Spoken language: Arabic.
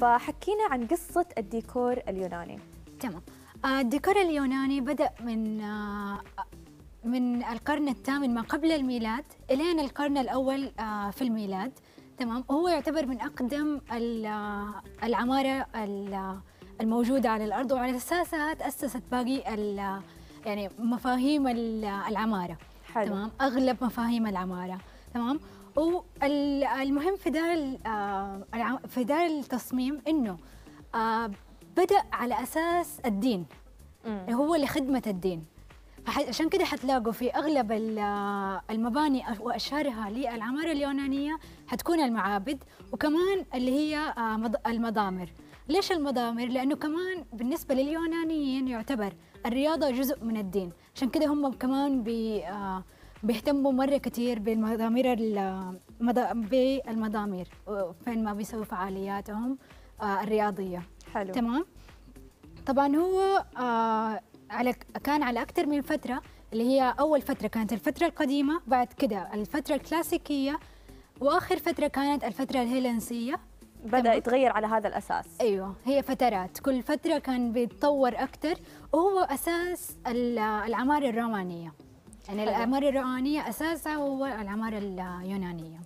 فحكينا عن قصة الديكور اليوناني تمام آه، الديكور اليوناني بدأ من آه، من القرن الثامن ما قبل الميلاد إلين القرن الأول آه، في الميلاد تمام وهو يعتبر من أقدم العمارة الموجودة على الأرض وعلى أساسها تأسست باقي يعني مفاهيم العمارة حلو. تمام أغلب مفاهيم العمارة تمام والمهم في دار آه، في دار التصميم انه آه، بدا على اساس الدين مم. هو لخدمه الدين عشان كده حتلاقوا في اغلب آه، المباني واشهرها للعماره اليونانيه حتكون المعابد وكمان اللي هي المضامر ليش المضامر لانه كمان بالنسبه لليونانيين يعتبر الرياضه جزء من الدين عشان كده هم كمان بي بيهتموا مرة كتير بالمضامير بالمضامير فين ما بيسووا فعالياتهم آه، الرياضية حلو تمام طبعا هو آه، على كان على أكثر من فترة اللي هي أول فترة كانت الفترة القديمة بعد كده الفترة الكلاسيكية وآخر فترة كانت الفترة الهيلنسية بدأ يتغير على هذا الأساس أيوة هي فترات كل فترة كان بيتطور أكثر وهو أساس العمارة الرومانية يعني العمارة الرومانيه أساسها هو العمارة اليونانية